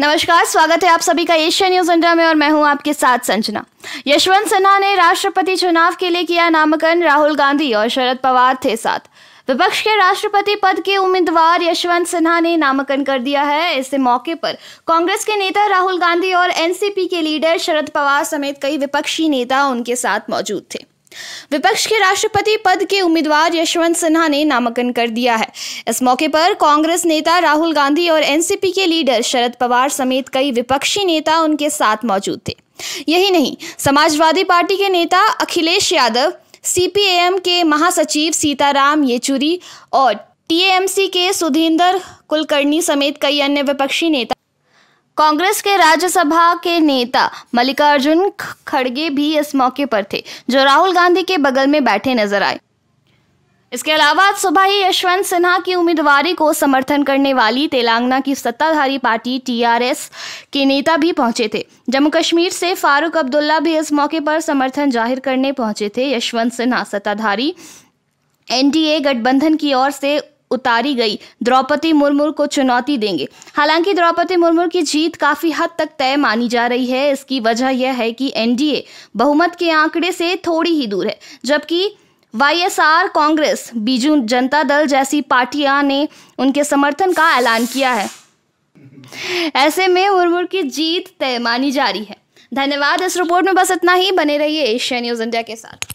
नमस्कार स्वागत है आप सभी का एशिया न्यूज इंडिया में और मैं हूं आपके साथ संजना यशवंत सिन्हा ने राष्ट्रपति चुनाव के लिए किया नामांकन राहुल गांधी और शरद पवार थे साथ विपक्ष के राष्ट्रपति पद के उम्मीदवार यशवंत सिन्हा ने नामांकन कर दिया है इस मौके पर कांग्रेस के नेता राहुल गांधी और एनसीपी के लीडर शरद पवार समेत कई विपक्षी नेता उनके साथ मौजूद थे विपक्ष के राष्ट्रपति पद के उम्मीदवार यशवंत सिन्हा ने नामांकन कर दिया है इस मौके पर कांग्रेस नेता राहुल गांधी और एनसीपी के लीडर शरद पवार समेत कई विपक्षी नेता उनके साथ मौजूद थे यही नहीं समाजवादी पार्टी के नेता अखिलेश यादव सीपीएम के महासचिव सीताराम येचुरी और टीएमसी के सुधींदर कुलकर्णी समेत कई अन्य विपक्षी नेता कांग्रेस के राज्यसभा के नेता मल्लिकार्जुन खड़गे भी इस मौके पर थे जो राहुल गांधी के बगल में बैठे नजर आए इसके अलावा सुबह ही यशवंत सिन्हा की उम्मीदवारी को समर्थन करने वाली तेलंगाना की सत्ताधारी पार्टी टीआरएस के नेता भी पहुंचे थे जम्मू कश्मीर से फारूक अब्दुल्ला भी इस मौके पर समर्थन जाहिर करने पहुंचे थे यशवंत सिन्हा सत्ताधारी एनडीए गठबंधन की ओर से उतारी गई द्रौपदी मुर्मू को चुनौती देंगे हालांकि द्रौपदी मुर्मू की जीत काफी हद तक तय मानी जा रही है इसकी वजह यह है कि एनडीए बहुमत के आंकड़े से थोड़ी ही दूर है जबकि वाईएसआर कांग्रेस बीजू जनता दल जैसी पार्टियां ने उनके समर्थन का ऐलान किया है ऐसे में मुर्मू की जीत तय मानी जा रही है धन्यवाद इस रिपोर्ट में बस इतना ही बने रहिए एशिया न्यूज इंडिया के साथ